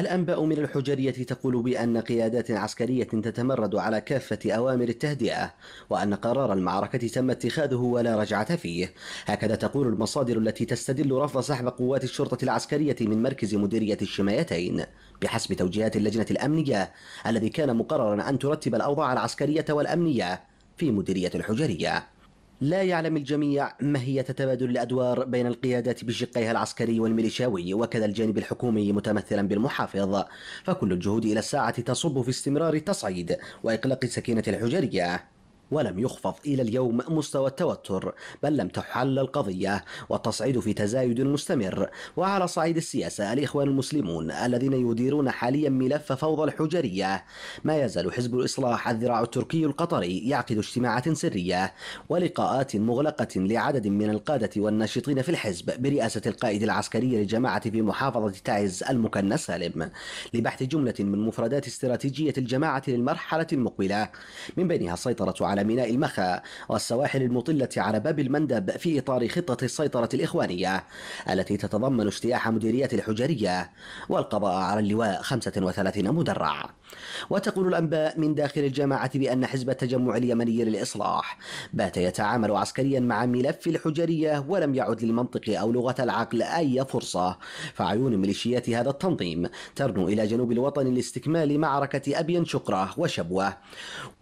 الأنباء من الحجرية تقول بأن قيادات عسكرية تتمرد على كافة أوامر التهدئة وأن قرار المعركة تم اتخاذه ولا رجعة فيه هكذا تقول المصادر التي تستدل رفض سحب قوات الشرطة العسكرية من مركز مديرية الشمايتين بحسب توجيهات اللجنة الأمنية الذي كان مقررا أن ترتب الأوضاع العسكرية والأمنية في مديرية الحجرية لا يعلم الجميع هي تبادل الأدوار بين القيادات بشقيها العسكري والميليشياوي وكذا الجانب الحكومي متمثلا بالمحافظ فكل الجهود إلى الساعة تصب في استمرار التصعيد وإقلاق السكينه الحجرية ولم يخفض إلى اليوم مستوى التوتر بل لم تحل القضية والتصعيد في تزايد مستمر وعلى صعيد السياسة الإخوان المسلمون الذين يديرون حاليا ملف فوضى الحجرية ما يزال حزب الإصلاح الذراع التركي القطري يعقد اجتماعات سرية ولقاءات مغلقة لعدد من القادة والناشطين في الحزب برئاسة القائد العسكري للجماعة في محافظة تعز المكنة سالم لبحث جملة من مفردات استراتيجية الجماعة للمرحلة المقبلة من بينها السيطرة على على ميناء المخا والسواحل المطلة على باب المندب في إطار خطة السيطرة الإخوانية التي تتضمن اجتياح مديرية الحجرية والقضاء على اللواء 35 مدرع وتقول الأنباء من داخل الجماعة بأن حزب التجمع اليمني للإصلاح بات يتعامل عسكريا مع ملف الحجرية ولم يعد للمنطق أو لغة العقل أي فرصة فعيون ميليشيات هذا التنظيم ترنو إلى جنوب الوطن لاستكمال معركة أبين شقرة وشبوة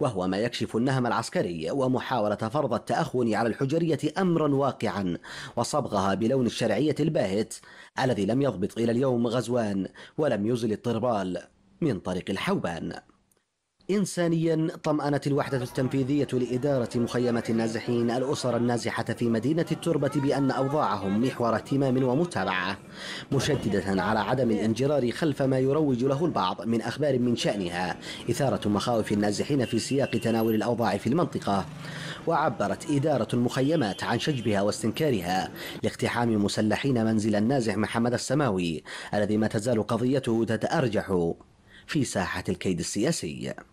وهو ما يكشف النهم العسكري العسكري ومحاولة فرض التأخن على الحجرية أمرا واقعا وصبغها بلون الشرعية الباهت الذي لم يضبط إلى اليوم غزوان ولم يزل الطربال من طريق الحوبان إنسانيا طمأنت الوحدة التنفيذية لإدارة مخيمة النازحين الأسر النازحة في مدينة التربة بأن أوضاعهم محور اهتمام ومتابعة مشددة على عدم الانجرار خلف ما يروج له البعض من أخبار من شأنها إثارة مخاوف النازحين في سياق تناول الأوضاع في المنطقة وعبرت إدارة المخيمات عن شجبها واستنكارها لاقتحام مسلحين منزل النازح محمد السماوي الذي ما تزال قضيته تتأرجح في ساحة الكيد السياسي